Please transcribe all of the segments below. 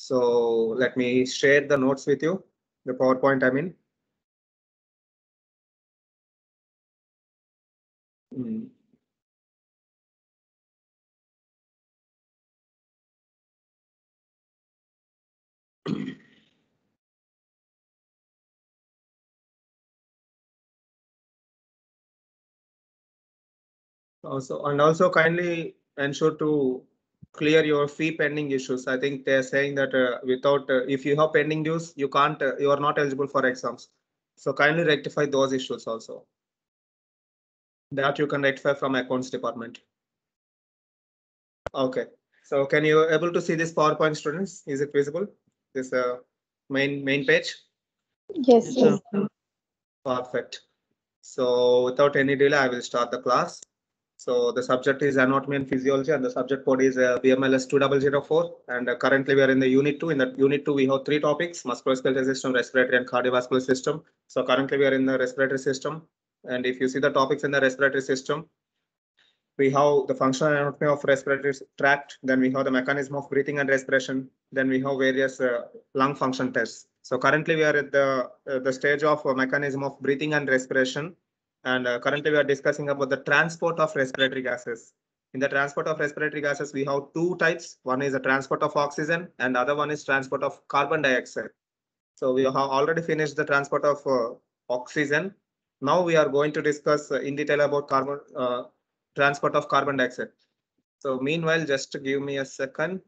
So let me share the notes with you, the PowerPoint I mean. Mm. also and also kindly ensure to clear your fee pending issues. I think they're saying that uh, without, uh, if you have pending dues, you can't, uh, you are not eligible for exams. So kindly rectify those issues also. That you can rectify from accounts department. Okay, so can you able to see this PowerPoint students? Is it visible? This uh, main main page? Yes. yes. Perfect. So without any delay, I will start the class. So the subject is anatomy and physiology and the subject code is uh, BMLS 2004 and uh, currently we are in the unit 2. In that unit 2 we have three topics musculoskeletal system, respiratory and cardiovascular system. So currently we are in the respiratory system and if you see the topics in the respiratory system we have the functional anatomy of respiratory tract, then we have the mechanism of breathing and respiration, then we have various uh, lung function tests. So currently we are at the, uh, the stage of uh, mechanism of breathing and respiration and uh, currently we are discussing about the transport of respiratory gases. In the transport of respiratory gases, we have two types. One is the transport of oxygen and other one is transport of carbon dioxide. So we have already finished the transport of uh, oxygen. Now we are going to discuss uh, in detail about carbon uh, transport of carbon dioxide. So meanwhile, just give me a second.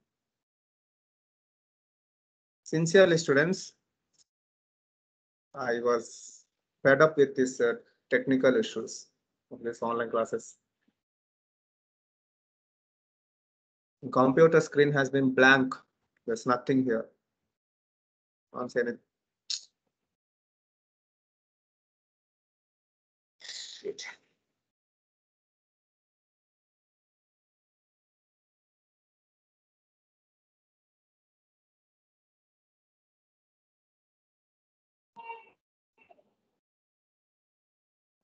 Sincerely, students, I was fed up with this uh, technical issues of these online classes. Computer screen has been blank. There's nothing here. I not see anything.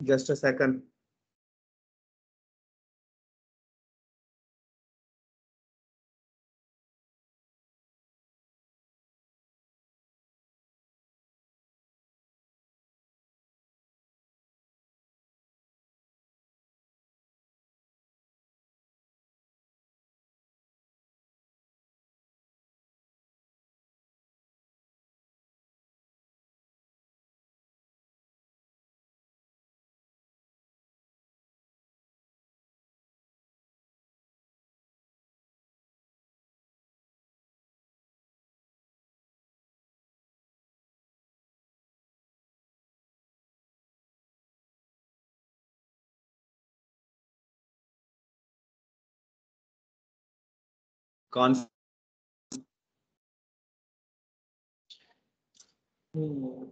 Just a second. Can you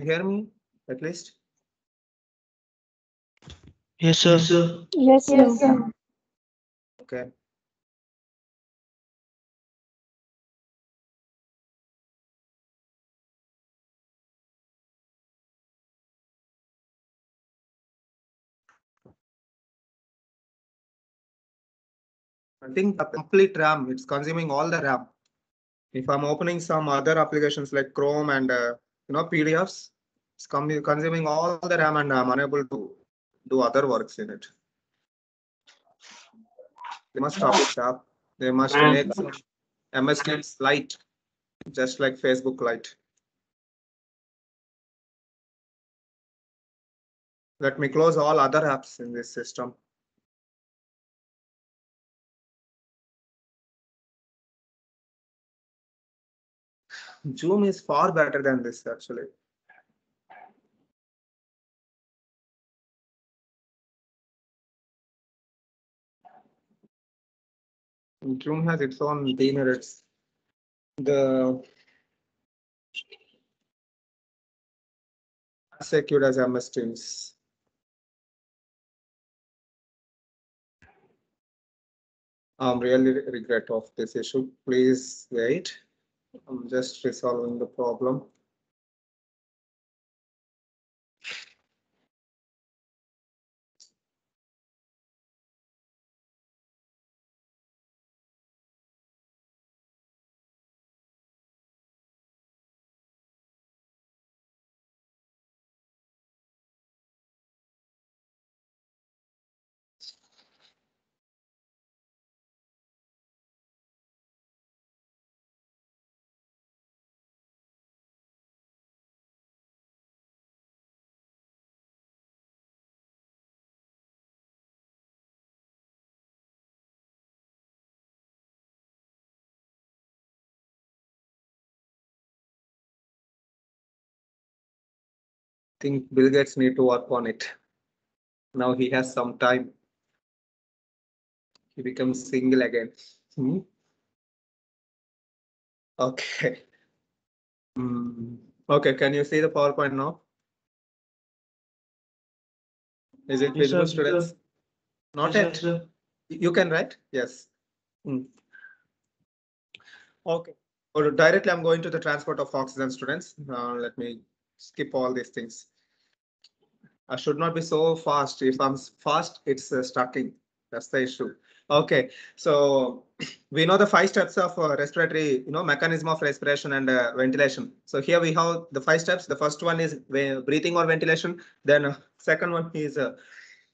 hear me at least? Yes, sir. Yes, sir. Yes, sir. Okay. think a complete RAM, it's consuming all the RAM. If I'm opening some other applications like Chrome and uh, you know PDFs, it's consuming all the RAM and I'm unable to do other works in it. They must stop it up. They must make MS Teams light, just like Facebook light. Let me close all other apps in this system. Zoom is far better than this actually. Zoom has its own demerits. The security secured as MS Teams. I'm really regret of this issue. Please wait. I'm just resolving the problem. think Bill Gates need to work on it. Now he has some time. He becomes single again. Hmm? Okay. Hmm. Okay, can you see the PowerPoint now? Is it visible, yes, students? Not yes, yet. Sir. You can write? Yes. Hmm. Okay. Or directly, I'm going to the transport of oxygen, students. Uh, let me skip all these things. I should not be so fast. If I'm fast, it's uh, stucking. That's the issue. Okay, so we know the five steps of uh, respiratory, you know, mechanism of respiration and uh, ventilation. So here we have the five steps. The first one is uh, breathing or ventilation. Then uh, second one is uh,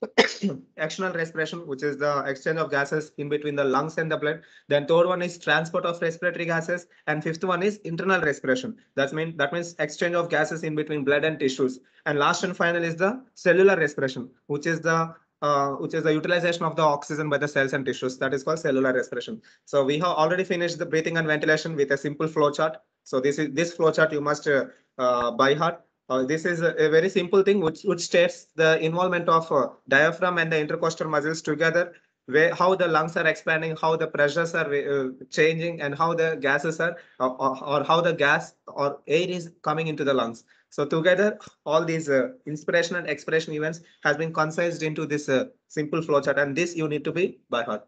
external respiration, which is the exchange of gases in between the lungs and the blood. Then third one is transport of respiratory gases. And fifth one is internal respiration. That, mean, that means exchange of gases in between blood and tissues. And last and final is the cellular respiration, which is the uh, which is the utilization of the oxygen by the cells and tissues. That is called cellular respiration. So we have already finished the breathing and ventilation with a simple flow chart. So this is this flow chart you must uh, uh, by heart. Uh, this is a, a, very simple thing which, which states the involvement of uh, diaphragm and the intercostal muscles together, where how the lungs are expanding, how the pressures are uh, changing, and how the gases are, uh, or, or, how the gas or air is coming into the lungs. So together, all these uh, inspiration and expiration events has been concised into this uh, simple flowchart, and this you need to be by heart.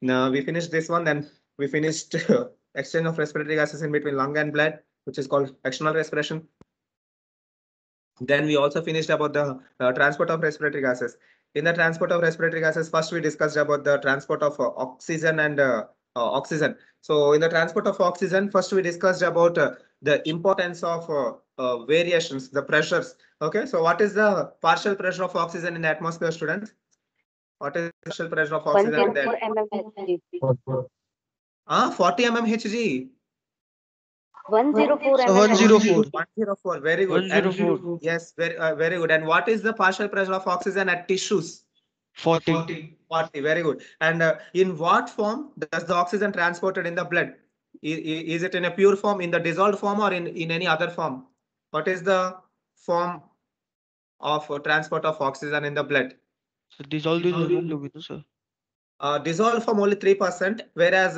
Now we finished this one, then we finished exchange of respiratory gases in between lung and blood, which is called external respiration. Then we also finished about the uh, transport of respiratory gases. In the transport of respiratory gases, first we discussed about the transport of uh, oxygen and uh, uh oxygen. So in the transport of oxygen, first we discussed about uh, the importance of uh, variations, the pressures. Okay, so what is the partial pressure of oxygen in the atmosphere, students? What is the partial pressure of oxygen? 1 MMHG. Ah, 40 mmHg. 104. 104. 104. Very good. 104. And, yes, very, uh, very good. And what is the partial pressure of oxygen at tissues? 40. 40. 40. Very good. And uh, in what form does the oxygen transported in the blood? Is, is it in a pure form, in the dissolved form, or in, in any other form? What is the form of uh, transport of oxygen in the blood? So dissolved blood, sir. Uh, dissolved from only 3%, whereas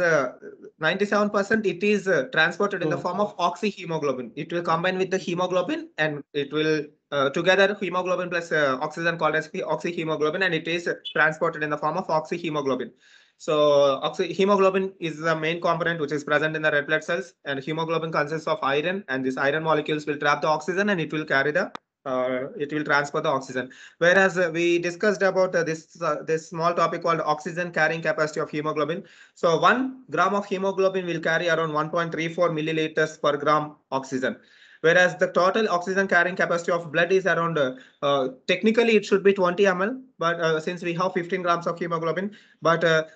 97% uh, it is uh, transported oh. in the hmm. form of oxyhemoglobin. It will combine with the hemoglobin and it will uh, together hemoglobin plus uh, oxygen called as oxyhemoglobin and it is transported in the form of oxyhemoglobin. So oxyhemoglobin is the main component which is present in the red blood cells and hemoglobin consists of iron and this iron molecules will trap the oxygen and it will carry the uh, it will transfer the oxygen. Whereas uh, we discussed about uh, this uh, this small topic called oxygen carrying capacity of hemoglobin. So one gram of hemoglobin will carry around 1.34 milliliters per gram oxygen. Whereas the total oxygen carrying capacity of blood is around, uh, uh, technically it should be 20 ml, but since we have 15 grams of hemoglobin, but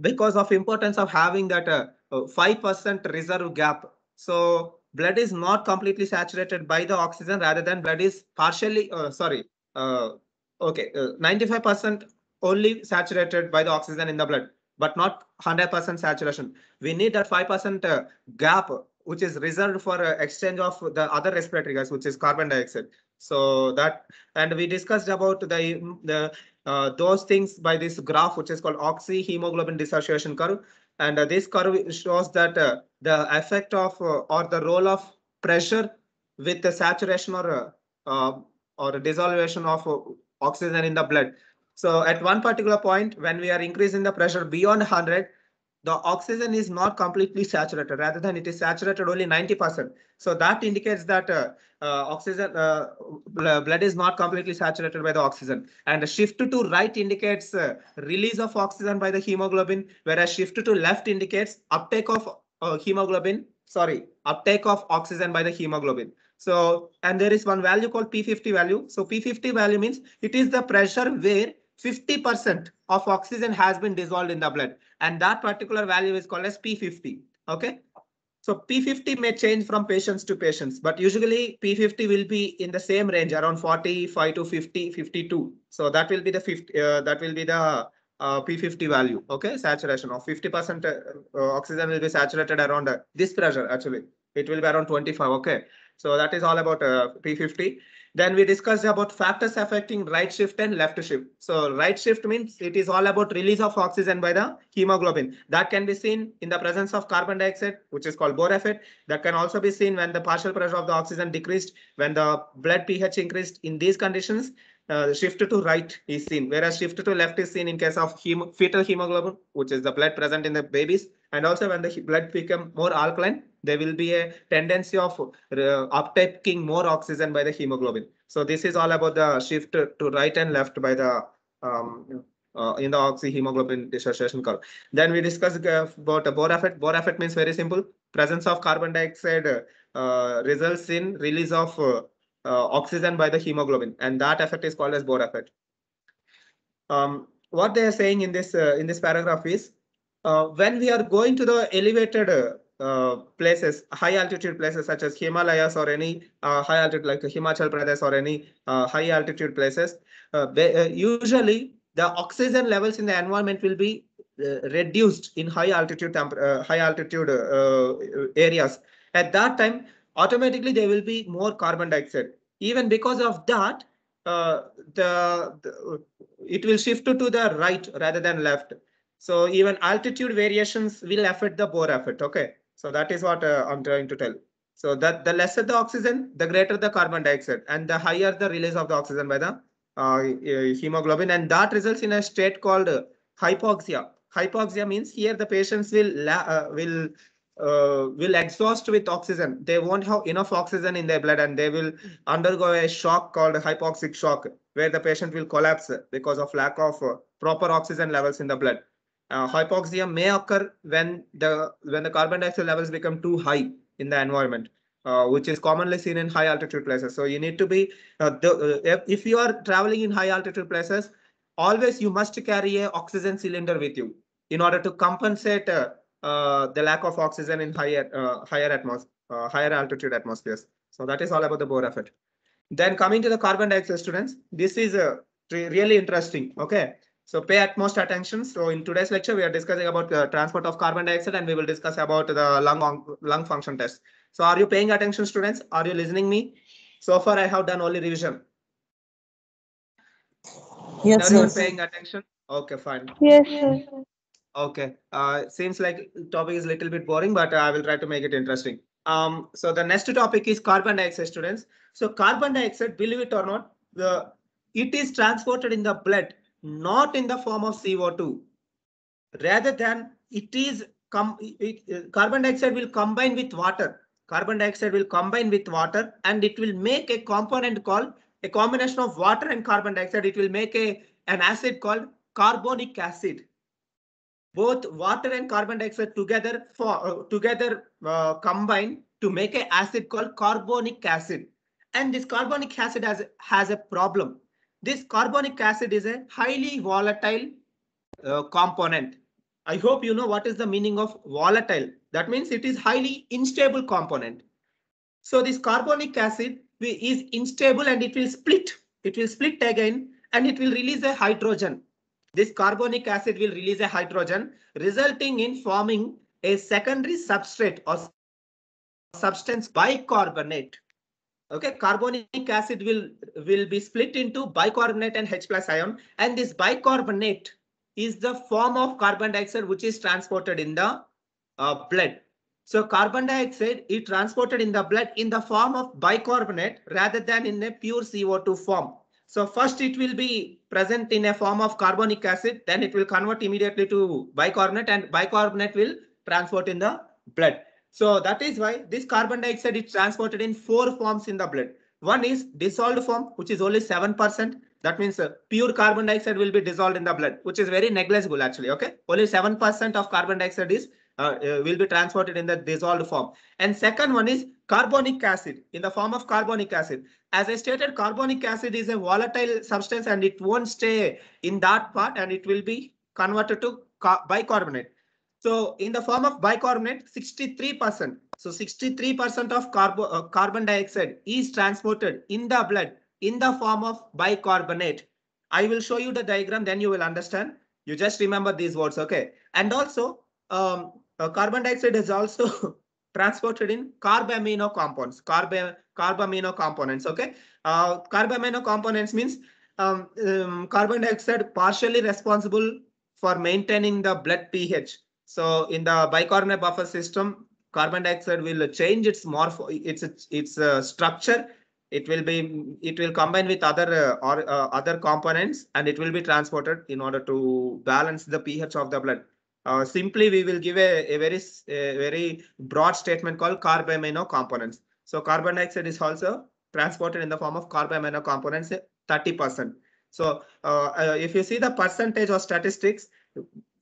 because of importance of having that 5% reserve gap, so blood is not completely saturated by the oxygen rather than blood is partially, uh, sorry, uh, okay, 95% uh, only saturated by the oxygen in the blood, but not 100% saturation. We need that 5% uh, gap which is reserved for uh, exchange of the other respiratory gas, which is carbon dioxide. So that, and we discussed about the, the uh, those things by this graph, which is called oxyhemoglobin dissociation curve. And uh, this curve shows that uh, the effect of uh, or the role of pressure with the saturation or or dissolution of oxygen in the blood. So at one particular point, when we are increasing the pressure beyond 100, the oxygen is not completely saturated rather than it is saturated only 90%. So that indicates that uh, uh, oxygen uh, blood is not completely saturated by the oxygen and shift to right indicates uh, release of oxygen by the hemoglobin whereas shift to left indicates uptake of uh, hemoglobin sorry uptake of oxygen by the hemoglobin. So and there is one value called P50 value. So P50 value means it is the pressure where 50% of oxygen has been dissolved in the blood and that particular value is called as P50. Okay. So P50 may change from patients to patients, but usually P50 will be in the same range around 45 to 50, 52. So that will be the 50, uh, that will be the uh, P50 value. Okay. Saturation of 50% uh, uh, oxygen will be saturated around uh, this pressure. Actually, it will be around 25. Okay. So that is all about uh, P50. Then we discussed about factors affecting right shift and left shift. So right shift means it is all about release of oxygen by the hemoglobin. That can be seen in the presence of carbon dioxide, which is called Bohr effect. That can also be seen when the partial pressure of the oxygen decreased, when the blood pH increased. In these conditions, uh, shift to right is seen, whereas shift to left is seen in case of hem fetal hemoglobin, which is the blood present in the babies. And also when the blood become more alkaline, there will be a tendency of uh, uptaking more oxygen by the hemoglobin. So this is all about the shift to right and left by the um, uh, in the oxyhemoglobin dissociation curve. Then we discuss uh, about the bore effect. Bore effect means very simple. Presence of carbon dioxide uh, results in release of uh, uh, oxygen by the hemoglobin and that effect is called as Bohr effect. Um, what they are saying in this uh, in this paragraph is uh, when we are going to the elevated uh, uh, places, high altitude places such as Himalayas or any uh, high altitude like Himachal Pradesh or any high altitude places, they, usually the oxygen levels in the environment will be reduced in high altitude high altitude areas. At that time, automatically there will be more carbon dioxide. Even because of that, uh, the, the, it will shift to the right rather than left. So even altitude variations will affect the bore effect. Okay, so that is what uh, I'm trying to tell. So that the lesser the oxygen, the greater the carbon dioxide, and the higher the release of the oxygen by the uh, uh hemoglobin, and that results in a state called uh, hypoxia. Hypoxia means here the patients will uh, will uh, will exhaust with oxygen. They won't have enough oxygen in their blood and they will hmm. undergo a shock called hypoxic shock where the patient will collapse because of lack of uh, proper oxygen levels in the blood. Uh, hypoxia may occur when the when the carbon dioxide levels become too high in the environment. Uh, which is commonly seen in high altitude places. So you need to be, uh, the, uh, if you are traveling in high altitude places, always you must carry a oxygen cylinder with you in order to compensate uh, the lack of oxygen in higher uh, higher uh, higher altitude atmospheres. So that is all about the Bohr effect. Then coming to the carbon dioxide students, this is a uh, really interesting. Okay, so pay utmost attention. So in today's lecture, we are discussing about the transport of carbon dioxide, and we will discuss about the lung lung function test. So are you paying attention, students? Are you listening me? So far, I have done only revision. Yes, Are yes. paying attention? Okay, fine. Yes, Okay, uh, seems like topic is a little bit boring, but I will try to make it interesting. Um, so the next topic is carbon dioxide students. So carbon dioxide, believe it or not, the it is transported in the blood, not in the form of CO2. Rather than it is come, uh, carbon dioxide will combine with water. Carbon dioxide will combine with water and it will make a component called a combination of water and carbon dioxide. It will make a an acid called carbonic acid both water and carbon dioxide together for uh, together uh, combine to make an acid called carbonic acid. And this carbonic acid has, has a problem. This carbonic acid is a highly volatile uh, component. I hope you know what is the meaning of volatile. That means it is highly unstable component. So this carbonic acid is unstable and it will split. It will split again and it will release a hydrogen this carbonic acid will release a hydrogen resulting in forming a secondary substrate or substance bicarbonate. Okay, carbonic acid will, will be split into bicarbonate and H plus ion and this bicarbonate is the form of carbon dioxide which is transported in the uh, blood. So carbon dioxide is transported in the blood in the form of bicarbonate rather than in a pure CO2 form. So first it will be present in a form of carbonic acid, then it will convert immediately to bicarbonate and bicarbonate will transport in the blood. So that is why this carbon dioxide is transported in four forms in the blood. One is dissolved form, which is only 7%. That means uh, pure carbon dioxide will be dissolved in the blood, which is very negligible actually. Okay, only 7% of carbon dioxide is uh, uh, will be transported in the dissolved form. And second one is carbonic acid in the form of carbonic acid. As I stated, carbonic acid is a volatile substance and it won't stay in that part and it will be converted to bicarbonate. So in the form of bicarbonate, 63%. So 63% of carbo, uh, carbon dioxide is transported in the blood in the form of bicarbonate. I will show you the diagram, then you will understand. You just remember these words, okay? And also, um, uh, carbon dioxide is also transported in carbamino compounds, carb carbamino components, okay? Uh, carbamino components means um, um, carbon dioxide partially responsible for maintaining the blood pH. So in the bicarbonate buffer system, carbon dioxide will change its morpho, its its uh, structure. It will be it will combine with other uh, or uh, other components and it will be transported in order to balance the pH of the blood. Uh, simply, we will give a, a very a very broad statement called carbamino components. So carbon dioxide is also transported in the form of carbamino components, 30%. So uh, uh, if you see the percentage or statistics,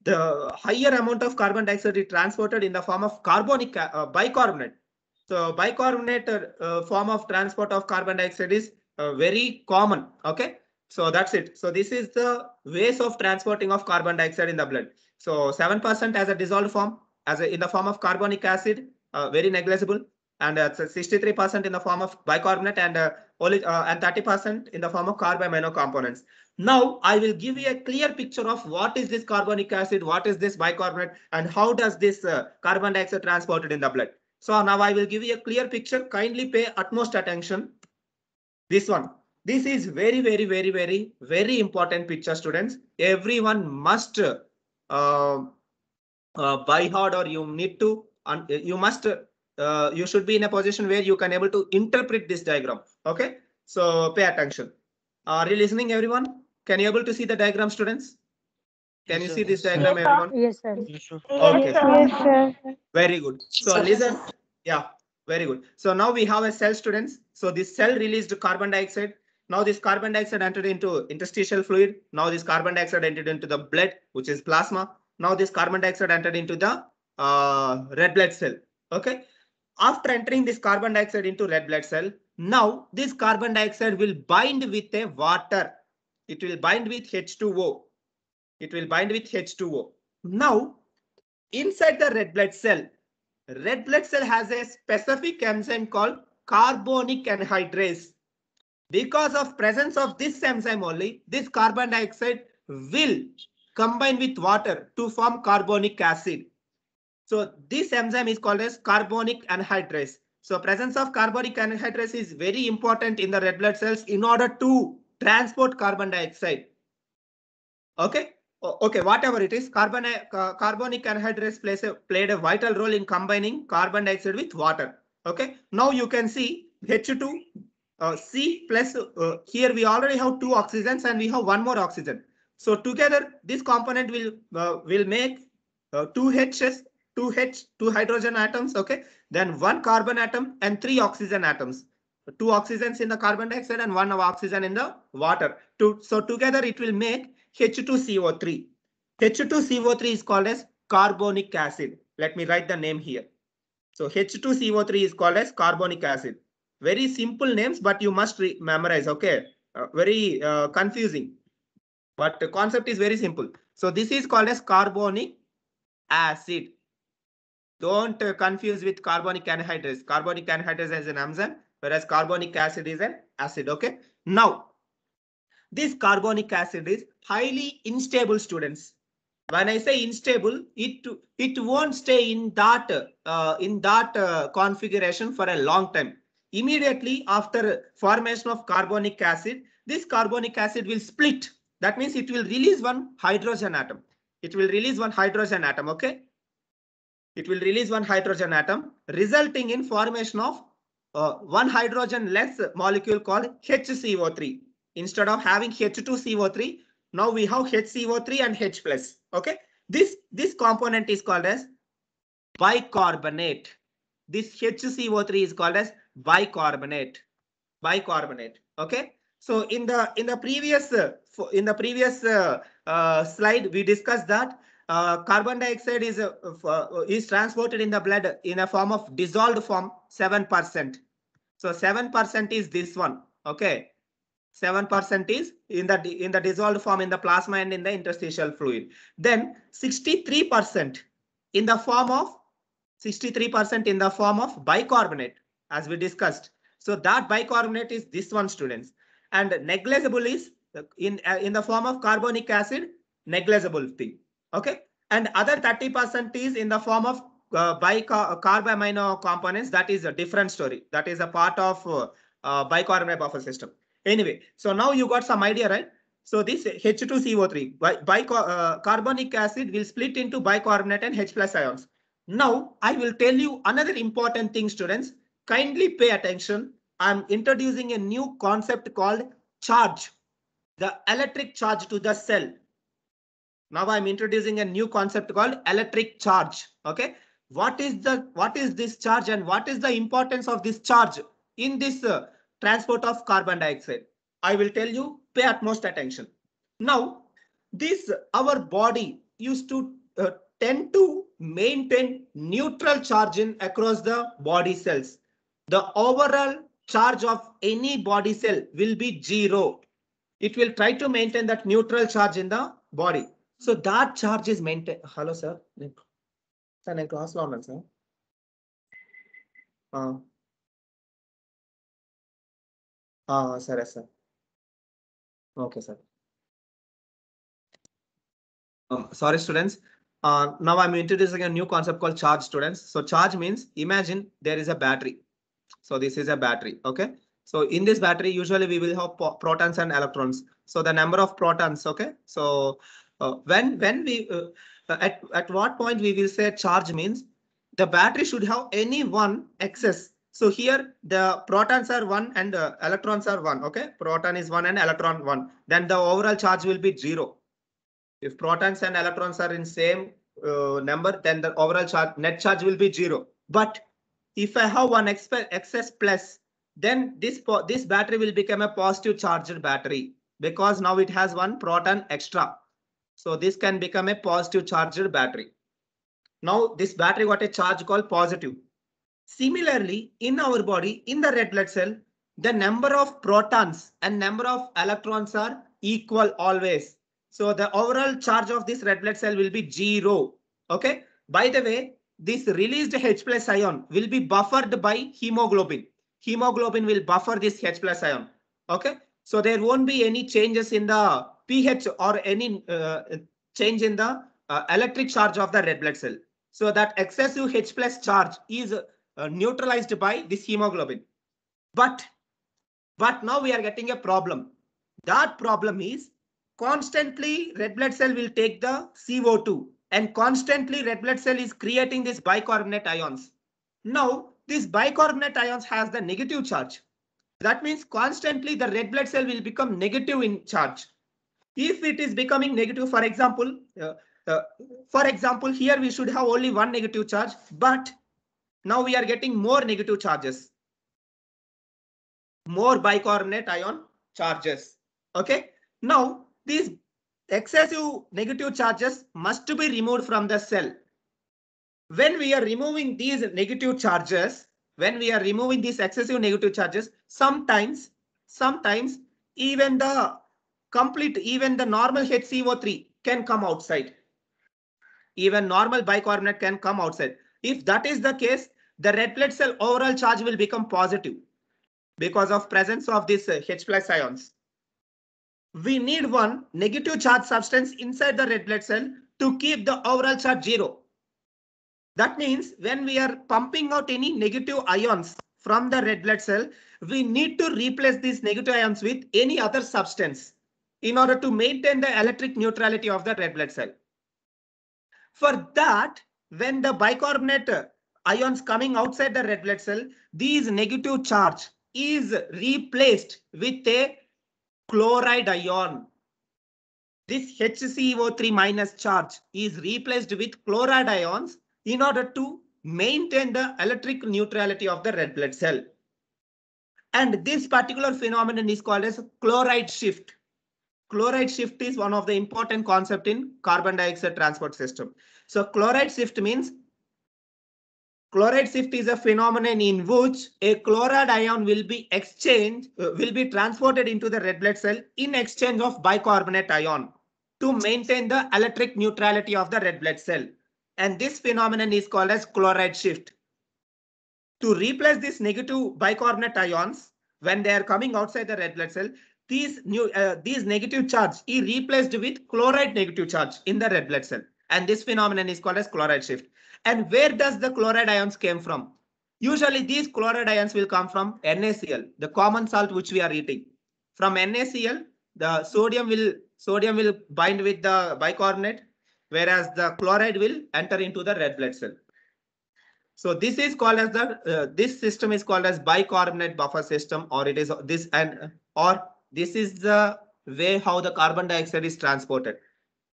the higher amount of carbon dioxide is transported in the form of carbonic uh, bicarbonate. So bicarbonate form of transport of carbon dioxide is very common. Okay. So that's it. So this is the ways of transporting of carbon dioxide in the blood. So 7% as a dissolved form, as a, in the form of carbonic acid, uh, very negligible. And uh, 63% in the form of bicarbonate and uh, uh and 30% in the form of carbamino components. Now I will give you a clear picture of what is this carbonic acid, what is this bicarbonate, and how does this uh, carbon dioxide transported in the blood. So now I will give you a clear picture. Kindly pay utmost attention. This one, this is very, very, very, very, very important picture, students. Everyone must uh, uh, or you need to, um, you must, uh, you should be in a position where you can able to interpret this diagram. Okay, so pay attention. Are you listening, everyone? Can you able to see the diagram, students? Can yes, you see this diagram, yes, everyone? Yes, sir. Okay. Yes, sir. Very good. So listen, yeah, very good. So now we have a cell, students. So this cell released carbon dioxide now this carbon dioxide entered into interstitial fluid. Now this carbon dioxide entered into the blood, which is plasma. Now this carbon dioxide entered into the uh, red blood cell. Okay. After entering this carbon dioxide into red blood cell, now this carbon dioxide will bind with a water. It will bind with H2O. It will bind with H2O. Now, inside the red blood cell, red blood cell has a specific enzyme called carbonic anhydrase. Because of presence of this enzyme only, this carbon dioxide will combine with water to form carbonic acid. So this enzyme is called as carbonic anhydrase. So presence of carbonic anhydrase is very important in the red blood cells in order to transport carbon dioxide. Okay, okay, whatever it is, carbon, uh, carbonic anhydrase plays a, played a vital role in combining carbon dioxide with water. Okay, now you can see H2 uh, C plus uh, here we already have two oxygens and we have one more oxygen. So together this component will uh, will make uh, two H's, two H, two hydrogen atoms. Okay, then one carbon atom and three oxygen atoms. Two oxygens in the carbon dioxide and one of oxygen in the water. To, so together it will make H2CO3. H2CO3 is called as carbonic acid. Let me write the name here. So H2CO3 is called as carbonic acid very simple names, but you must memorize. Okay, uh, very uh, confusing, but the concept is very simple. So this is called as carbonic acid. Don't uh, confuse with carbonic anhydrase. Carbonic anhydrase is an enzyme, whereas carbonic acid is an acid. Okay. Now, this carbonic acid is highly unstable, students. When I say unstable, it it won't stay in that uh, in that uh, configuration for a long time immediately after formation of carbonic acid, this carbonic acid will split. That means it will release one hydrogen atom. It will release one hydrogen atom, okay? It will release one hydrogen atom, resulting in formation of uh, one hydrogen less molecule called HCO3. Instead of having H2CO3, now we have HCO3 and H+. Okay, this, this component is called as bicarbonate. This HCO3 is called as bicarbonate. Bicarbonate. Okay. So in the in the previous uh, in the previous uh, uh, slide we discussed that uh, carbon dioxide is uh, uh, is transported in the blood in a form of dissolved form seven percent. So seven percent is this one. Okay, seven percent is in the in the dissolved form in the plasma and in the interstitial fluid. Then sixty three percent in the form of 63% in the form of bicarbonate, as we discussed. So that bicarbonate is this one, students. And negligible is in, uh, in the form of carbonic acid, negligible thing. Okay. And other 30% is in the form of uh, bicarbamino uh, components. That is a different story. That is a part of uh, uh, bicarbonate buffer system. Anyway, so now you got some idea, right? So this H2CO3, bicarbonate, uh, carbonic acid will split into bicarbonate and H plus ions. Now I will tell you another important thing students. Kindly pay attention. I'm introducing a new concept called charge. The electric charge to the cell. Now I'm introducing a new concept called electric charge. Okay. What is the what is this charge and what is the importance of this charge in this uh, transport of carbon dioxide? I will tell you pay utmost attention. Now this our body used to uh, tend to maintain neutral charge in across the body cells. The overall charge of any body cell will be zero. It will try to maintain that neutral charge in the body. So that charge is maintained. Hello, sir. Sir, I class law, sir. Uh, uh, sir. Okay, sir. Um, sorry, students. Uh, now I'm introducing a new concept called charge students. So charge means imagine there is a battery. So this is a battery. OK, so in this battery, usually we will have protons and electrons. So the number of protons. OK, so uh, when when we uh, uh, at, at what point we will say charge means the battery should have any one excess. So here the protons are one and uh, electrons are one. OK, proton is one and electron one. Then the overall charge will be zero. If protons and electrons are in same uh, number, then the overall charge, net charge will be zero. But if I have one excess plus, then this, this battery will become a positive charged battery because now it has one proton extra. So this can become a positive charged battery. Now this battery got a charge called positive. Similarly, in our body, in the red blood cell, the number of protons and number of electrons are equal always. So the overall charge of this red blood cell will be zero. Okay. By the way, this released H plus ion will be buffered by hemoglobin. Hemoglobin will buffer this H plus ion. Okay. So there won't be any changes in the pH or any uh, change in the uh, electric charge of the red blood cell. So that excessive H plus charge is uh, neutralized by this hemoglobin. But, but now we are getting a problem. That problem is constantly red blood cell will take the CO2 and constantly red blood cell is creating these bicarbonate ions. Now, these bicarbonate ions has the negative charge. That means constantly the red blood cell will become negative in charge. If it is becoming negative, for example, uh, uh, for example, here we should have only one negative charge, but now we are getting more negative charges. More bicarbonate ion charges. Okay. Now these excessive negative charges must be removed from the cell. When we are removing these negative charges, when we are removing these excessive negative charges, sometimes, sometimes even the complete, even the normal HCO3 can come outside. Even normal bicarbonate can come outside. If that is the case, the red blood cell overall charge will become positive because of presence of these H plus ions we need one negative charge substance inside the red blood cell to keep the overall charge zero. That means when we are pumping out any negative ions from the red blood cell, we need to replace these negative ions with any other substance in order to maintain the electric neutrality of the red blood cell. For that, when the bicarbonate ions coming outside the red blood cell, these negative charge is replaced with a chloride ion. This HCO3 minus charge is replaced with chloride ions in order to maintain the electric neutrality of the red blood cell. And this particular phenomenon is called as chloride shift. Chloride shift is one of the important concept in carbon dioxide transport system. So chloride shift means Chloride shift is a phenomenon in which a chloride ion will be exchanged, uh, will be transported into the red blood cell in exchange of bicarbonate ion to maintain the electric neutrality of the red blood cell. And this phenomenon is called as chloride shift. To replace these negative bicarbonate ions, when they are coming outside the red blood cell, these, new, uh, these negative charge is replaced with chloride negative charge in the red blood cell. And this phenomenon is called as chloride shift. And where does the chloride ions came from? Usually these chloride ions will come from NaCl, the common salt which we are eating. From NaCl, the sodium will sodium will bind with the bicarbonate, whereas the chloride will enter into the red blood cell. So this is called as the uh, this system is called as bicarbonate buffer system, or it is this and or this is the way how the carbon dioxide is transported.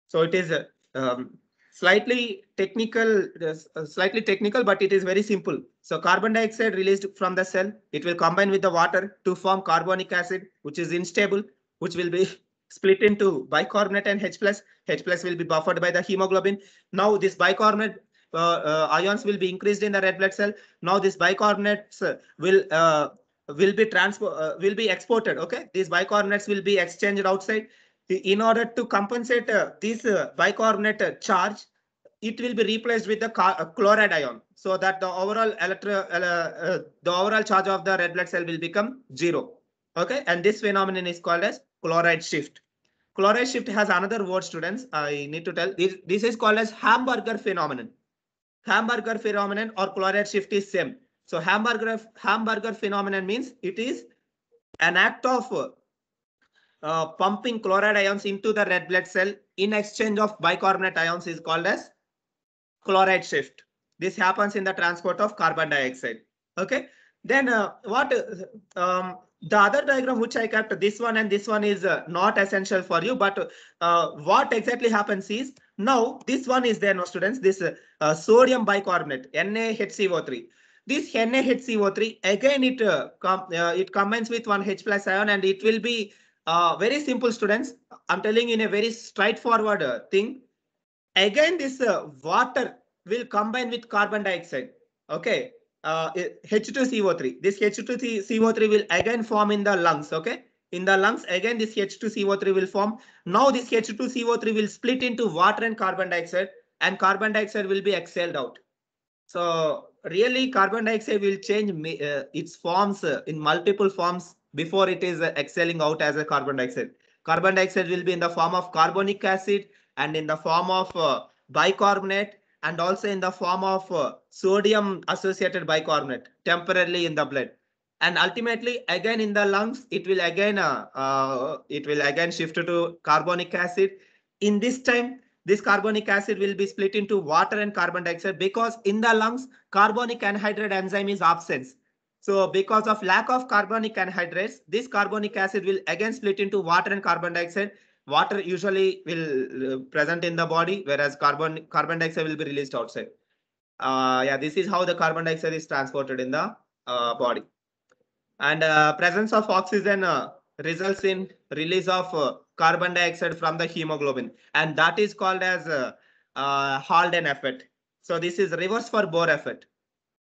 So it is uh, um, slightly technical, uh, slightly technical, but it is very simple. So carbon dioxide released from the cell, it will combine with the water to form carbonic acid, which is unstable, which will be split into bicarbonate and H+. plus. H plus will be buffered by the hemoglobin. Now this bicarbonate uh, uh, ions will be increased in the red blood cell. Now this bicarbonates uh, will uh, will be transport uh, will be exported. Okay, these bicarbonates will be exchanged outside in order to compensate uh, this uh, bicarbonate uh, charge, it will be replaced with the uh, chloride ion so that the overall electro uh, uh, the overall charge of the red blood cell will become zero. Okay, and this phenomenon is called as chloride shift. Chloride shift has another word, students. I need to tell this, this is called as hamburger phenomenon. Hamburger phenomenon or chloride shift is same. So hamburger hamburger phenomenon means it is an act of uh, pumping chloride ions into the red blood cell in exchange of bicarbonate ions is called as chloride shift. This happens in the transport of carbon dioxide. Okay, then uh, what uh, um, the other diagram which I kept this one and this one is uh, not essential for you, but uh, what exactly happens is now this one is there no students this uh, uh sodium bicarbonate NaHCO3. This NaHCO3 again it com it combines with one H plus ion and it will be uh, very simple students i'm telling in a very straightforward uh, thing again this uh, water will combine with carbon dioxide okay h2co3 uh, this h2co3 will again form in the lungs okay in the lungs again this h2co3 will form now this h2co3 will split into water and carbon dioxide and carbon dioxide will be exhaled out so really carbon dioxide will change uh, its forms uh, in multiple forms before it is uh, exhaling out as a carbon dioxide. Carbon dioxide will be in the form of carbonic acid and in the form of uh, bicarbonate and also in the form of uh, sodium associated bicarbonate temporarily in the blood and ultimately again in the lungs it will again uh, uh, it will again shift to carbonic acid in this time this carbonic acid will be split into water and carbon dioxide because in the lungs carbonic anhydrate enzyme is absent so because of lack of carbonic anhydrates, this carbonic acid will again split into water and carbon dioxide. Water usually will uh, present in the body, whereas carbon carbon dioxide will be released outside. Uh, yeah, this is how the carbon dioxide is transported in the uh, body. And uh, presence of oxygen uh, results in release of uh, carbon dioxide from the hemoglobin. And that is called as Halden effect. So this is reverse for Bohr effect.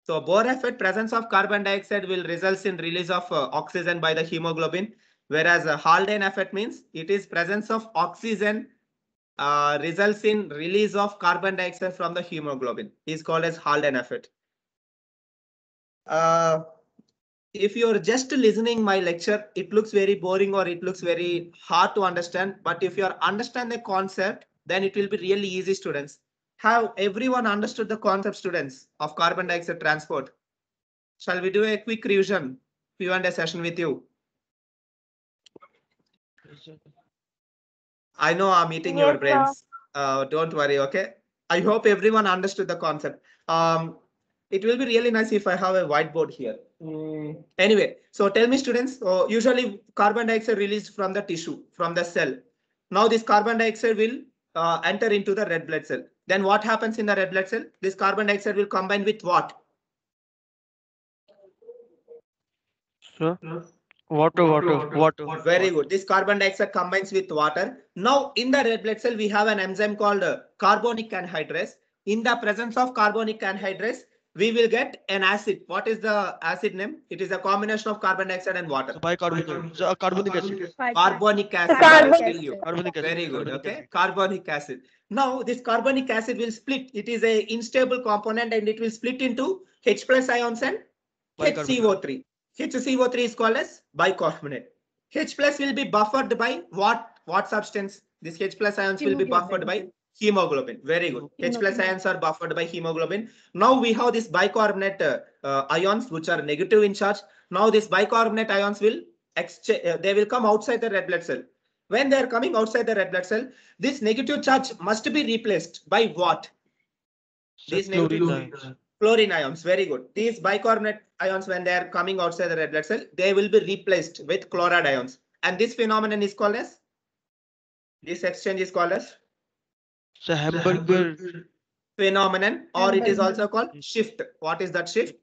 So effect, presence of carbon dioxide will result in release of uh, oxygen by the hemoglobin, whereas uh, Haldane effect means it is presence of oxygen uh, results in release of carbon dioxide from the hemoglobin. is called as Haldane effect. Uh, if you're just listening my lecture, it looks very boring or it looks very hard to understand. But if you understand the concept, then it will be really easy, students. Have everyone understood the concept, students, of carbon dioxide transport? Shall we do a quick revision, We want a session with you? I know I'm eating your brains. Uh, don't worry, okay? I hope everyone understood the concept. Um, it will be really nice if I have a whiteboard here. Mm. Anyway, so tell me students, so usually carbon dioxide released from the tissue, from the cell. Now this carbon dioxide will uh, enter into the red blood cell. Then what happens in the red blood cell? This carbon dioxide will combine with what? Sure. Water, water, water, water. Very good. This carbon dioxide combines with water. Now in the red blood cell, we have an enzyme called uh, carbonic anhydrase. In the presence of carbonic anhydrase, we will get an acid. What is the acid name? It is a combination of carbon dioxide and water. So bicarbonic, uh, carbonic acid. Carbonic acid. Carbonic acid. Carbonic acid. Very good. Okay. Carbonic acid. Now this carbonic acid will split. It is a unstable component and it will split into H plus ions and HCO3. HCO3 is called as bicarbonate. H plus will be buffered by what? What substance? This H plus ions will be buffered by hemoglobin. Very good. Hemoglobin. H plus ions are buffered by hemoglobin. Now we have this bicarbonate uh, uh, ions which are negative in charge. Now this bicarbonate ions will exchange. Uh, they will come outside the red blood cell. When they are coming outside the red blood cell, this negative charge must be replaced by what? These negative ions. Chlorine ions. Very good. These bicarbonate ions, when they are coming outside the red blood cell, they will be replaced with chloride ions. And this phenomenon is called as. This exchange is called as so, a hamburger phenomenon, or hamburger. it is also called shift. What is that shift?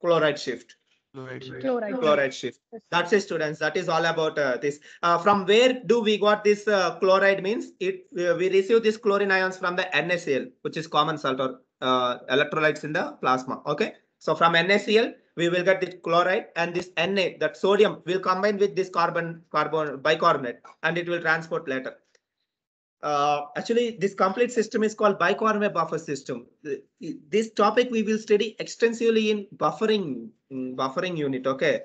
Chloride shift. Chloride, shift. Chloride. chloride shift. That's it, students. That is all about uh, this. Uh, from where do we got this uh, chloride? Means it we receive this chlorine ions from the NaCl, which is common salt or uh, electrolytes in the plasma. Okay, so from NaCl we will get this chloride and this Na, that sodium, will combine with this carbon carbon bicarbonate, and it will transport later. Uh, actually this complete system is called bicarbonate buffer system. This topic we will study extensively in buffering in buffering unit. Okay,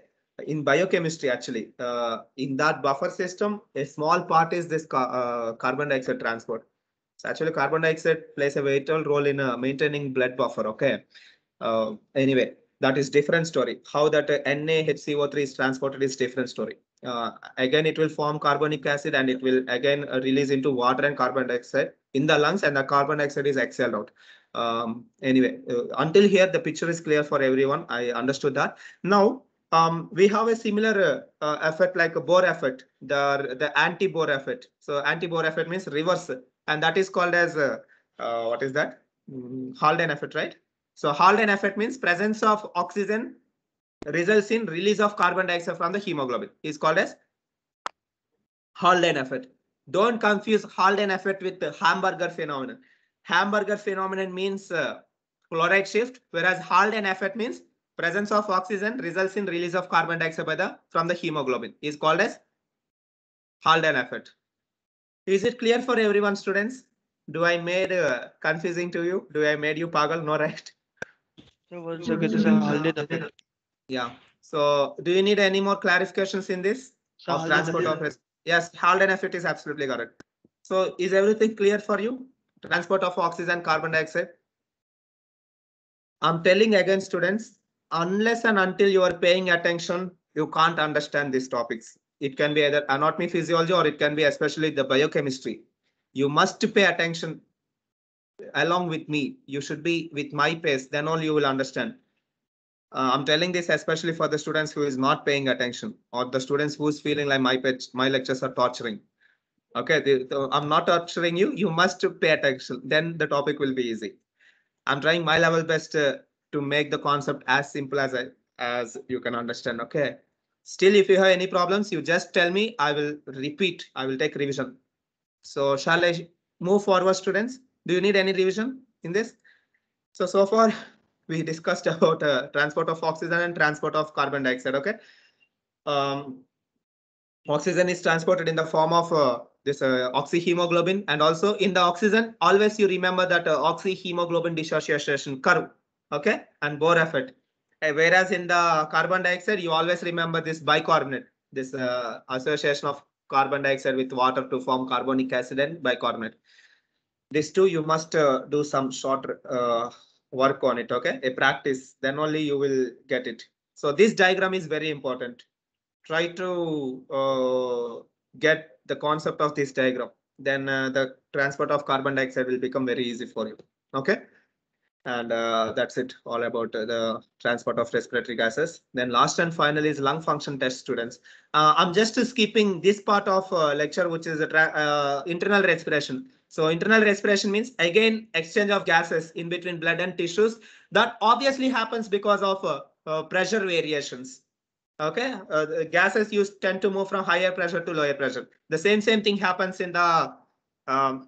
in biochemistry actually. Uh, in that buffer system, a small part is this ca uh, carbon dioxide transport. So actually, carbon dioxide plays a vital role in uh, maintaining blood buffer. Okay. Uh, anyway, that is different story. How that NaHCO3 is transported is different story uh, again it will form carbonic acid and it will again uh, release into water and carbon dioxide in the lungs and the carbon dioxide is exhaled out. Um, anyway, uh, until here the picture is clear for everyone. I understood that. Now um, we have a similar uh, uh, effect like a Bohr effect, the the anti-Bohr effect. So anti-Bohr effect means reverse, and that is called as uh, uh, what is that? Mm, Haldane effect, right? So Haldane effect means presence of oxygen results in release of carbon dioxide from the hemoglobin is called as Haldane effect. Don't confuse Haldane effect with the hamburger phenomenon. Hamburger phenomenon means uh, chloride shift, whereas Haldane effect means presence of oxygen results in release of carbon dioxide by the, from the hemoglobin is called as Haldane effect. Is it clear for everyone, students? Do I made uh, confusing to you? Do I made you pagal? No, right? So, what's okay, Haldane effect? Yeah. So do you need any more clarifications in this? of transport of yes, Halden effect is absolutely correct. So is everything clear for you? Transport of oxygen, carbon dioxide. I'm telling again students, unless and until you are paying attention, you can't understand these topics. It can be either anatomy, physiology, or it can be especially the biochemistry. You must pay attention along with me. You should be with my pace, then all you will understand. Uh, I'm telling this especially for the students who is not paying attention or the students who's feeling like my pitch, my lectures are torturing. Okay, I'm not torturing you. You must pay attention. Then the topic will be easy. I'm trying my level best uh, to make the concept as simple as I, as you can understand. Okay. Still, if you have any problems, you just tell me. I will repeat. I will take revision. So shall I move forward, students? Do you need any revision in this? So, so far we discussed about uh, transport of oxygen and transport of carbon dioxide. Okay. Um, oxygen is transported in the form of uh, this uh, oxyhemoglobin and also in the oxygen always you remember that uh, oxyhemoglobin dissociation curve okay and Bohr effect uh, whereas in the carbon dioxide you always remember this bicarbonate this uh, association of carbon dioxide with water to form carbonic acid and bicarbonate these two you must uh, do some short uh, work on it okay a practice then only you will get it so this diagram is very important try to uh, get the concept of this diagram then uh, the transport of carbon dioxide will become very easy for you okay and uh, that's it all about the transport of respiratory gases then last and final is lung function test students uh, i'm just skipping this part of uh, lecture which is uh, internal respiration so internal respiration means again exchange of gases in between blood and tissues that obviously happens because of uh, uh, pressure variations. Okay, uh, gases used tend to move from higher pressure to lower pressure. The same same thing happens in the um,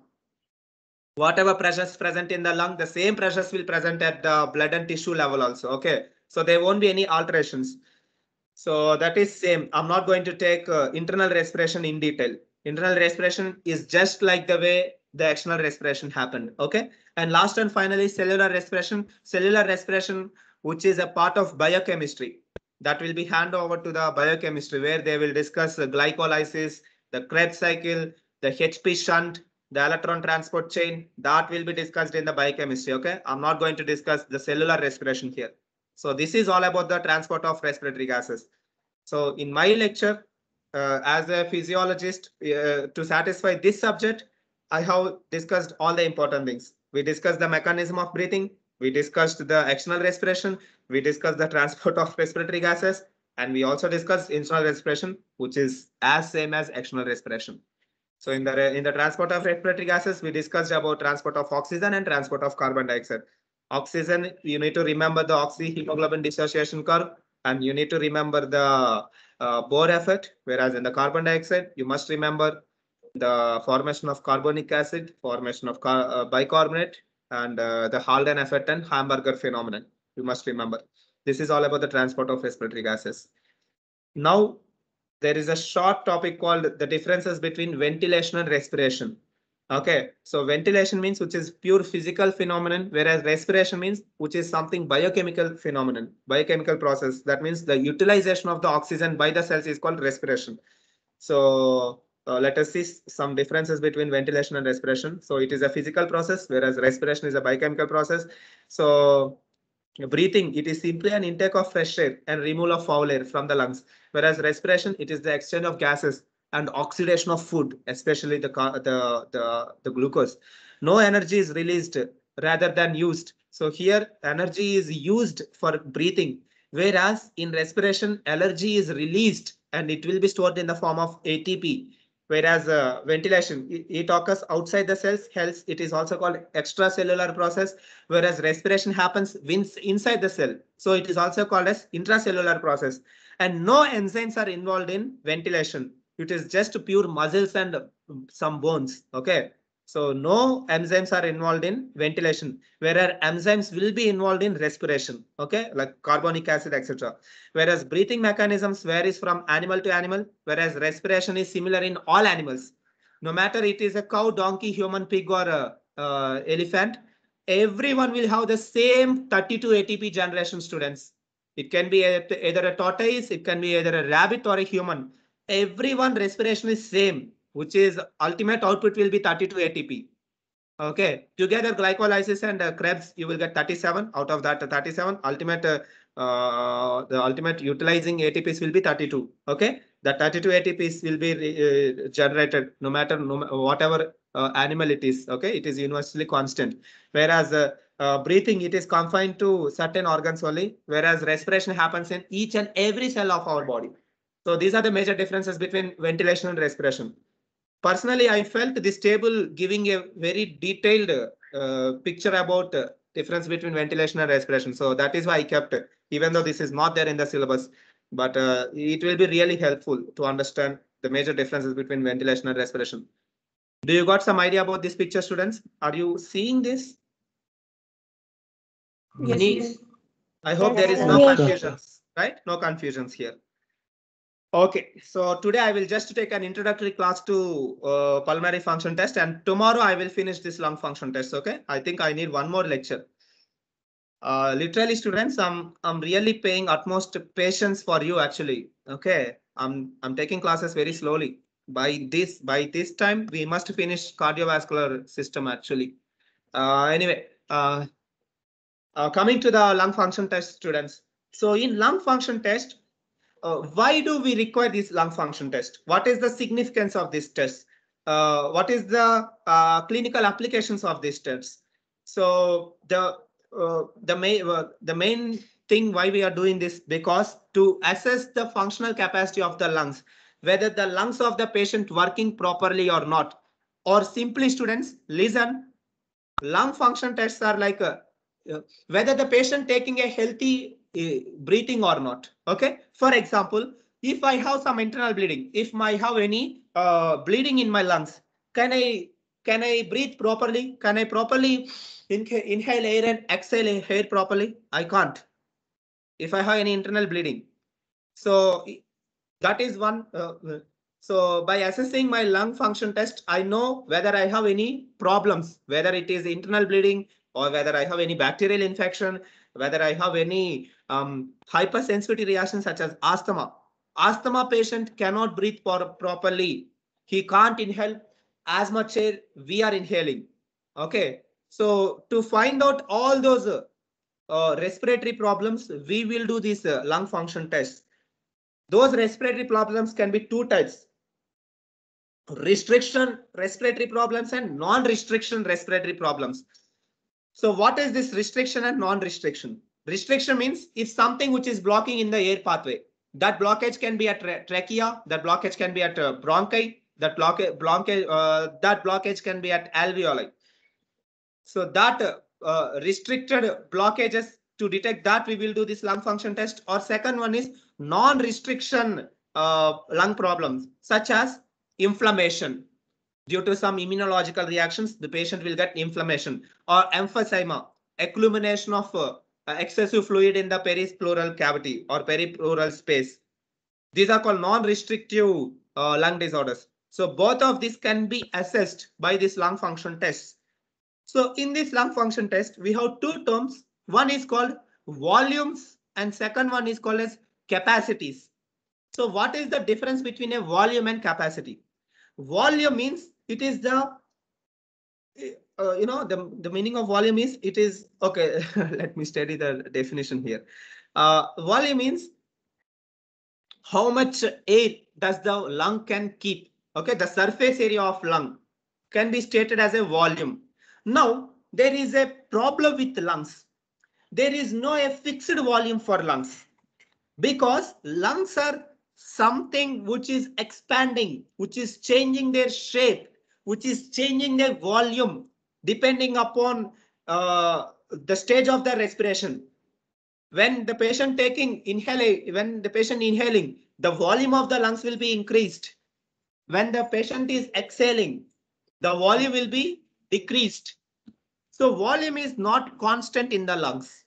whatever pressures present in the lung, the same pressures will present at the blood and tissue level also. Okay, so there won't be any alterations. So that is same. I'm not going to take uh, internal respiration in detail. Internal respiration is just like the way the external respiration happened. Okay. And last and finally, cellular respiration, cellular respiration, which is a part of biochemistry that will be handed over to the biochemistry where they will discuss the glycolysis, the Krebs cycle, the HP shunt, the electron transport chain that will be discussed in the biochemistry. Okay. I'm not going to discuss the cellular respiration here. So this is all about the transport of respiratory gases. So in my lecture, uh, as a physiologist, uh, to satisfy this subject, I have discussed all the important things. We discussed the mechanism of breathing. We discussed the external respiration. We discussed the transport of respiratory gases. And we also discussed internal respiration, which is as same as external respiration. So in the in the transport of respiratory gases, we discussed about transport of oxygen and transport of carbon dioxide. Oxygen, you need to remember the oxyhemoglobin dissociation curve, and you need to remember the uh, Bohr effect. Whereas in the carbon dioxide, you must remember the formation of carbonic acid, formation of car uh, bicarbonate, and uh, the Halden effect and hamburger phenomenon. You must remember. This is all about the transport of respiratory gases. Now, there is a short topic called the differences between ventilation and respiration. Okay, so ventilation means which is pure physical phenomenon, whereas respiration means which is something biochemical phenomenon, biochemical process. That means the utilization of the oxygen by the cells is called respiration. So uh, let us see some differences between ventilation and respiration. So it is a physical process, whereas respiration is a biochemical process. So breathing, it is simply an intake of fresh air and removal of foul air from the lungs, whereas respiration, it is the exchange of gases and oxidation of food, especially the, the, the, the glucose. No energy is released rather than used. So here energy is used for breathing, whereas in respiration, energy is released and it will be stored in the form of ATP Whereas uh, ventilation, it, it, occurs outside the cells, hence it is also called extracellular process, whereas respiration happens inside the cell. So it is also called as intracellular process. And no enzymes are involved in ventilation. It is just pure muscles and um, some bones, okay? So no enzymes are involved in ventilation, whereas enzymes will be involved in respiration, okay, like carbonic acid, etc. Whereas breathing mechanisms varies from animal to animal, whereas respiration is similar in all animals. No matter it is a cow, donkey, human, pig, or a, uh, elephant, everyone will have the same 32 ATP generation students. It can be either a tortoise, it can be either a rabbit or a human. Everyone respiration is same which is ultimate output will be 32 ATP. Okay, together glycolysis and uh, Krebs, you will get 37 out of that 37 ultimate. Uh, uh, the ultimate utilizing ATPs will be 32. Okay, the 32 ATPs will be uh, generated no matter no, whatever uh, animal it is. Okay, it is universally constant. Whereas uh, breathing, it is confined to certain organs only. Whereas respiration happens in each and every cell of our body. So these are the major differences between ventilation and respiration. Personally, I felt this table giving a very detailed uh, picture about uh, difference between ventilation and respiration. So that is why I kept it, even though this is not there in the syllabus, but uh, it will be really helpful to understand the major differences between ventilation and respiration. Do you got some idea about this picture, students? Are you seeing this? Yes, Any, I hope there is no confusions, right? No confusions here. Okay, so today I will just take an introductory class to uh, pulmonary function test and tomorrow I will finish this lung function test. Okay, I think I need one more lecture. Uh, literally students, I'm, I'm really paying utmost patience for you actually. Okay, I'm, I'm taking classes very slowly. By this, by this time, we must finish cardiovascular system actually. Uh, anyway, uh, uh, coming to the lung function test students. So in lung function test, uh, why do we require this lung function test? What is the significance of this test? Uh, what is the uh, clinical applications of this tests? So the uh, the main uh, the main thing why we are doing this because to assess the functional capacity of the lungs, whether the lungs of the patient working properly or not, or simply students listen. Lung function tests are like a, uh, whether the patient taking a healthy breathing or not. Okay. For example, if I have some internal bleeding, if I have any uh, bleeding in my lungs, can I can I breathe properly? Can I properly inhale, air and exhale air properly? I can't. If I have any internal bleeding, so that is one. Uh, uh, so by assessing my lung function test, I know whether I have any problems, whether it is internal bleeding or whether I have any bacterial infection, whether I have any um, hypersensitivity reaction such as asthma. Asthma patient cannot breathe properly. He can't inhale as much air we are inhaling. Okay, so to find out all those uh, respiratory problems, we will do this uh, lung function test. Those respiratory problems can be two types. Restriction respiratory problems and non-restriction respiratory problems. So what is this restriction and non-restriction? Restriction means if something which is blocking in the air pathway, that blockage can be at trachea, that blockage can be at uh, bronchi, that blockage, blockage uh, that blockage can be at alveoli. So that uh, uh, restricted blockages to detect that we will do this lung function test. Or second one is non-restriction uh, lung problems such as inflammation, due to some immunological reactions, the patient will get inflammation or emphysema, accumulation of uh, excessive fluid in the peripleural cavity or peripleural space. These are called non-restrictive uh, lung disorders. So both of these can be assessed by this lung function test. So in this lung function test, we have two terms. One is called volumes and second one is called as capacities. So what is the difference between a volume and capacity? Volume means it is the uh, you know the, the meaning of volume is it is okay let me study the definition here uh, volume means how much air does the lung can keep okay the surface area of lung can be stated as a volume now there is a problem with lungs there is no a fixed volume for lungs because lungs are something which is expanding which is changing their shape which is changing their volume depending upon uh, the stage of the respiration. When the patient taking inhale, when the patient inhaling, the volume of the lungs will be increased. When the patient is exhaling, the volume will be decreased. So volume is not constant in the lungs.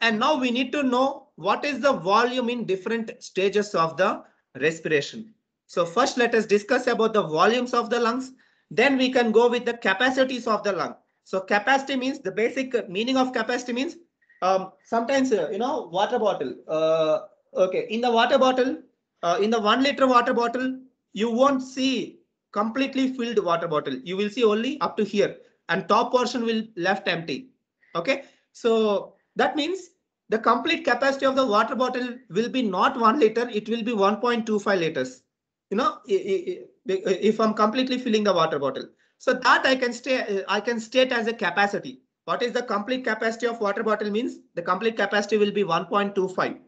And now we need to know what is the volume in different stages of the respiration. So first let us discuss about the volumes of the lungs. Then we can go with the capacities of the lung. So capacity means the basic meaning of capacity means um, sometimes, uh, you know, water bottle. Uh, okay, in the water bottle, uh, in the one liter water bottle, you won't see completely filled water bottle. You will see only up to here and top portion will left empty. Okay, so that means the complete capacity of the water bottle will be not one liter. It will be 1.25 liters you know, if I'm completely filling the water bottle. So that I can stay, I can state as a capacity. What is the complete capacity of water bottle means? The complete capacity will be 1.25,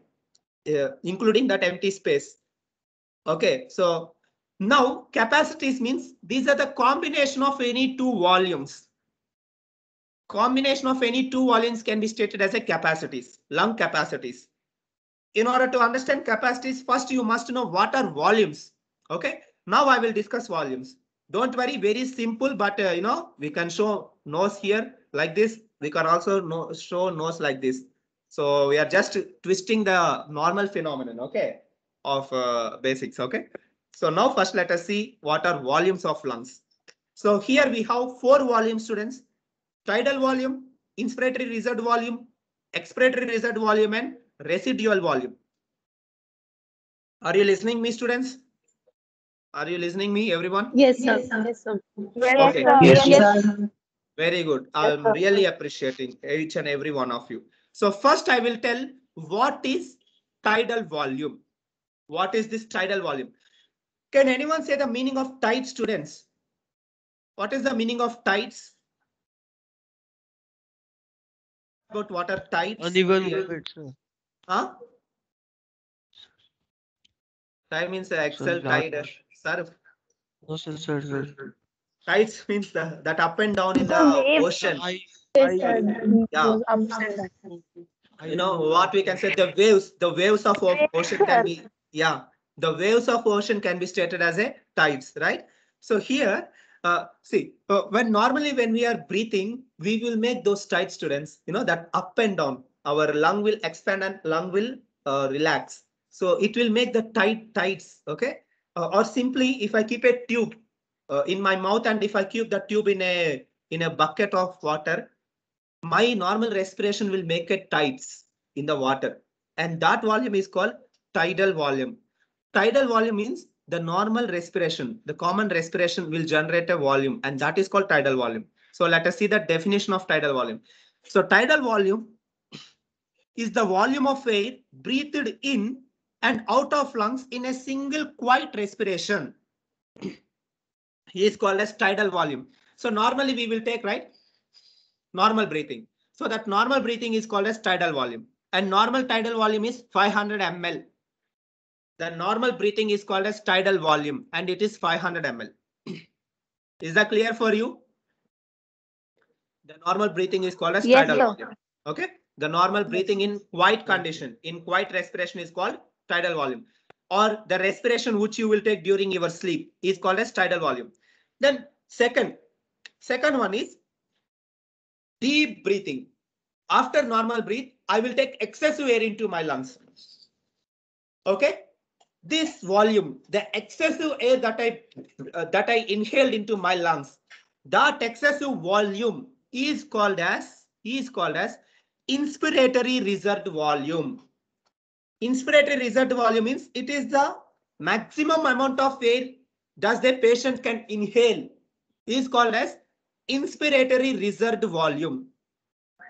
uh, including that empty space. Okay, so now capacities means these are the combination of any two volumes. Combination of any two volumes can be stated as a capacities, lung capacities. In order to understand capacities, first you must know what are volumes. Okay, now I will discuss volumes. Don't worry, very simple, but uh, you know, we can show nose here like this. We can also no show nose like this. So we are just twisting the normal phenomenon, okay, of uh, basics, okay. So now first let us see what are volumes of lungs. So here we have four volume students. Tidal volume, inspiratory reserved volume, expiratory reserved volume, and residual volume. Are you listening me, students? Are you listening me, everyone? Yes, sir. Yes, sir. Yes, sir. Okay. Yes, sir. Very good. I'm yes, really appreciating each and every one of you. So first I will tell what is tidal volume. What is this tidal volume? Can anyone say the meaning of tide students? What is the meaning of tides? About what are tides? Uneven Huh? Tide means the Excel tide. Sarf. Ocean, sir, sir. Tides means the, that up and down in the ocean. yeah. you know what we can say the waves, the waves of ocean can be, yeah, the waves of ocean can be stated as a tides, right? So here, uh, see, uh, when normally when we are breathing, we will make those tight students, you know, that up and down. Our lung will expand and lung will uh, relax. So it will make the tight tides, okay? uh, or simply if I keep a tube uh, in my mouth and if I keep the tube in a in a bucket of water, my normal respiration will make a tides in the water. And that volume is called tidal volume. Tidal volume means the normal respiration, the common respiration will generate a volume and that is called tidal volume. So let us see the definition of tidal volume. So tidal volume is the volume of air breathed in and out of lungs in a single quiet respiration. he is called as tidal volume. So normally we will take, right? Normal breathing. So that normal breathing is called as tidal volume. And normal tidal volume is 500 ml. The normal breathing is called as tidal volume and it is 500 ml. is that clear for you? The normal breathing is called as yes, tidal no. volume. Okay. The normal breathing in quiet condition, in quiet respiration is called tidal volume or the respiration which you will take during your sleep is called as tidal volume. Then second, second one is deep breathing. After normal breath, I will take excessive air into my lungs. Okay, this volume, the excessive air that I uh, that I inhaled into my lungs, that excessive volume is called as is called as inspiratory reserved volume inspiratory result volume means it is the maximum amount of air does the patient can inhale is called as inspiratory result volume.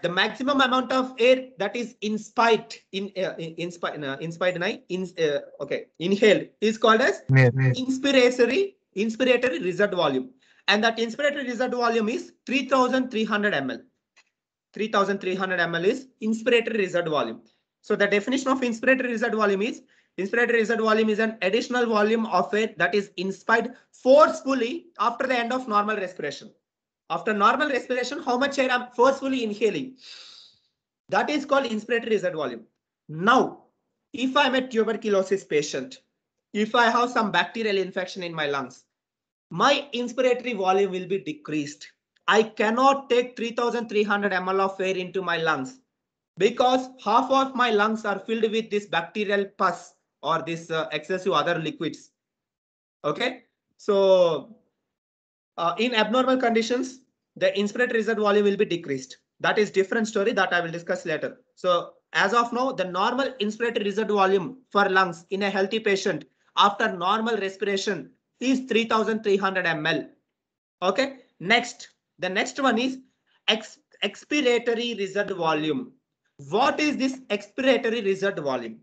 The maximum amount of air that is inspired in uh, inspired uh, inspired in, uh, okay inhale is called as inspiratory inspiratory result volume, and that inspiratory result volume is three thousand three hundred ml. 3300 ml is inspiratory result volume so the definition of inspiratory reserve volume is inspiratory reserve volume is an additional volume of air that is inspired forcefully after the end of normal respiration. After normal respiration, how much air I'm forcefully inhaling? That is called inspiratory reserve volume. Now, if I'm a tuberculosis patient, if I have some bacterial infection in my lungs, my inspiratory volume will be decreased. I cannot take 3,300 ml of air into my lungs because half of my lungs are filled with this bacterial pus or this uh, excessive other liquids. Okay, so uh, in abnormal conditions, the inspiratory reserve volume will be decreased. That is different story that I will discuss later. So as of now, the normal inspiratory reserve volume for lungs in a healthy patient after normal respiration is 3300 ml. Okay, next, the next one is ex expiratory reserve volume. What is this expiratory result volume?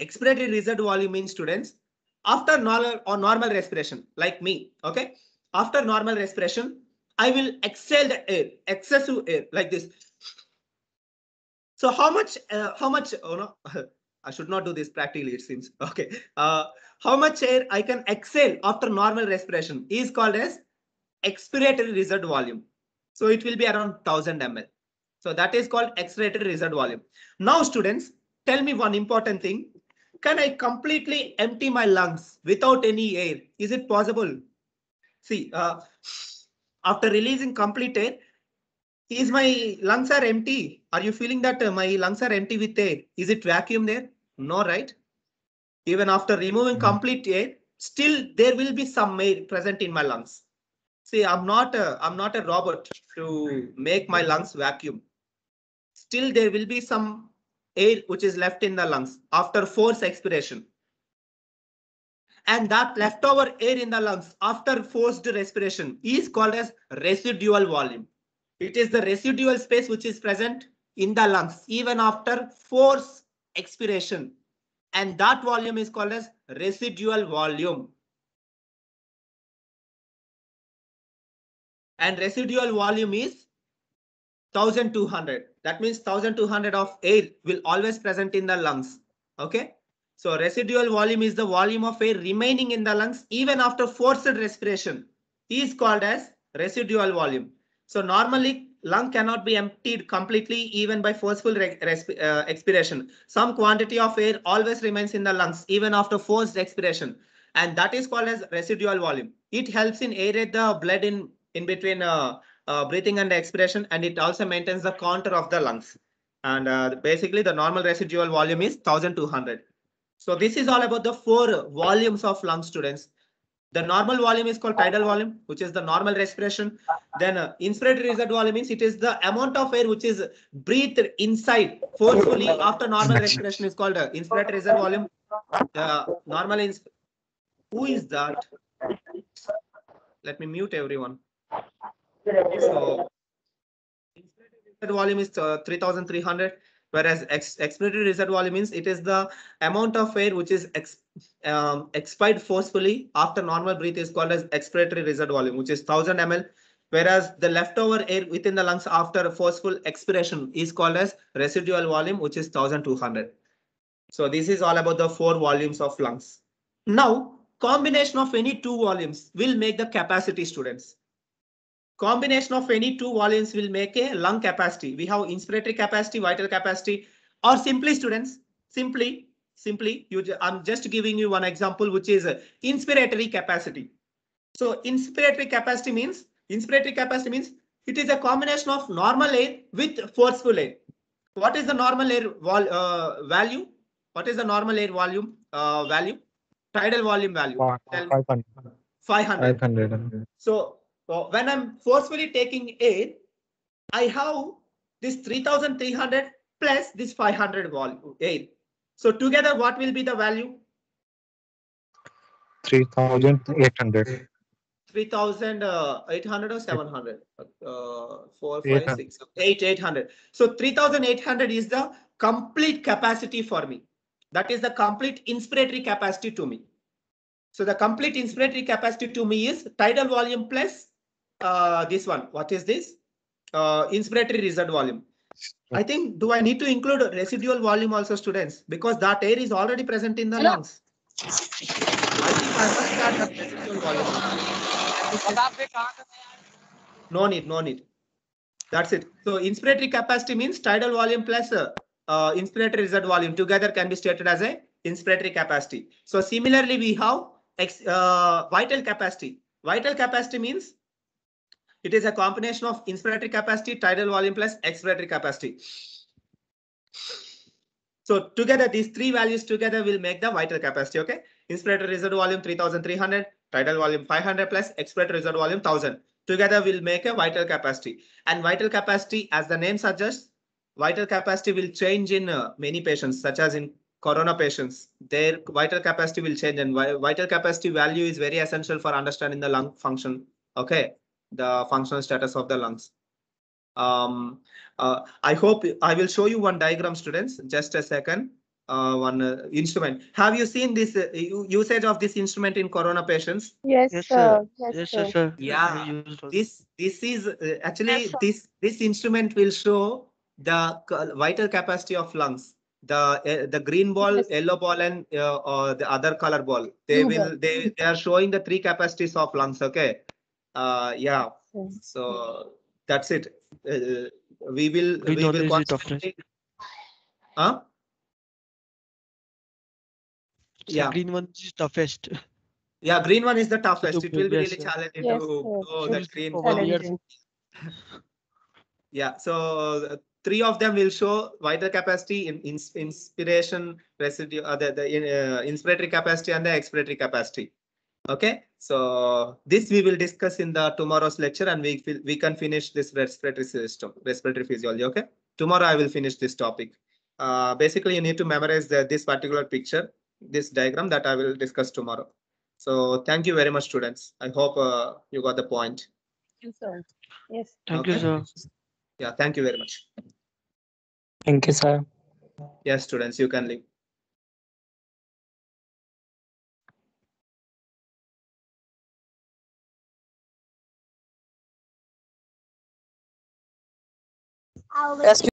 Expiratory result volume means students after normal or normal respiration like me. Okay. After normal respiration, I will exhale the air, excessive air like this. So how much, uh, how much, oh no, I should not do this practically, it seems. Okay. Uh, how much air I can exhale after normal respiration is called as expiratory result volume. So it will be around 1000 ml. So that is called accelerated rated volume. Now students, tell me one important thing. Can I completely empty my lungs without any air? Is it possible? See, uh, after releasing complete air, is my lungs are empty? Are you feeling that uh, my lungs are empty with air? Is it vacuum there? No, right? Even after removing mm-hmm. complete air, still there will be some air present in my lungs. See, I'm not a, I'm not a robot to make my lungs vacuum still there will be some air which is left in the lungs after forced expiration. And that leftover air in the lungs after forced respiration is called as residual volume. It is the residual space which is present in the lungs even after forced expiration. And that volume is called as residual volume. And residual volume is 1200. That means 1200 of air will always present in the lungs. Okay. So residual volume is the volume of air remaining in the lungs even after forced respiration is called as residual volume. So normally lung cannot be emptied completely even by forceful uh, expiration. Some quantity of air always remains in the lungs even after forced expiration and that is called as residual volume. It helps in aerate the blood in, in between uh, uh, breathing and expiration, and it also maintains the contour of the lungs. And uh, basically, the normal residual volume is 1200. So this is all about the four volumes of lung students. The normal volume is called tidal volume, which is the normal respiration. Then uh, inspiratory reserve volume means it is the amount of air which is breathed inside forcefully after normal respiration is called uh, inspiratory reserve volume. The normal ins who is that? Let me mute everyone. So infinity volume is uh, 3300 whereas ex expiratory reserve volume means it is the amount of air which is ex um, expired forcefully after normal breath is called as expiratory reserve volume which is 1000 ml whereas the leftover air within the lungs after forceful expiration is called as residual volume which is 1200 so this is all about the four volumes of lungs now combination of any two volumes will make the capacity students Combination of any two volumes will make a lung capacity. We have inspiratory capacity, vital capacity, or simply students, simply, simply, you, I'm just giving you one example, which is inspiratory capacity. So inspiratory capacity means, inspiratory capacity means it is a combination of normal air with forceful air. What is the normal air vol, uh, value? What is the normal air volume uh, value? Tidal volume value. 500. 500. 500. So so when I'm forcefully taking in, I have this 3,300 plus this 500 volume air. So together, what will be the value? 3,800. 3,800 uh, or 700? Uh, 4, 5, 800. 6, 8, 800. So 3,800 is the complete capacity for me. That is the complete inspiratory capacity to me. So the complete inspiratory capacity to me is tidal volume plus uh, this one. What is this? Uh, inspiratory reserve volume. I think, do I need to include residual volume also students? Because that air is already present in the Hello. lungs. I think I must add residual volume. No need, no need. That's it. So inspiratory capacity means tidal volume plus uh, uh, inspiratory reserve volume together can be stated as a inspiratory capacity. So similarly, we have ex, uh, vital capacity. Vital capacity means it is a combination of inspiratory capacity, tidal volume plus expiratory capacity. So together, these three values together will make the vital capacity, okay? Inspiratory reserve volume 3,300, tidal volume 500 plus expiratory reserve volume 1,000. Together will make a vital capacity. And vital capacity, as the name suggests, vital capacity will change in uh, many patients, such as in corona patients. Their vital capacity will change and vital capacity value is very essential for understanding the lung function, okay? the functional status of the lungs. Um, uh, I hope I will show you one diagram, students, just a second. Uh, one uh, instrument. Have you seen this uh, usage of this instrument in corona patients? Yes, yes sir. Yes, yes sir. sir. Yeah, this this is uh, actually yes, this this instrument will show the vital capacity of lungs. The uh, the green ball, yes. yellow ball, and uh, the other color ball. They will they they are showing the three capacities of lungs. Okay, uh, yeah so that's it uh, uh, we will we, we will constantly huh so yeah green one is toughest yeah green one is the toughest it will be really challenging yes, to go that green one. yeah so uh, three of them will show wider capacity in, in inspiration residue uh, the, the uh, inspiratory capacity and the expiratory capacity Okay, so this we will discuss in the tomorrow's lecture and we we can finish this respiratory system, respiratory physiology. Okay, tomorrow I will finish this topic. Uh, basically, you need to memorize the, this particular picture, this diagram that I will discuss tomorrow. So thank you very much, students. I hope uh, you got the point. Yes, sir. Yes. Thank okay. you, sir. Yeah, thank you very much. Thank you, sir. Yes, students, you can leave. you.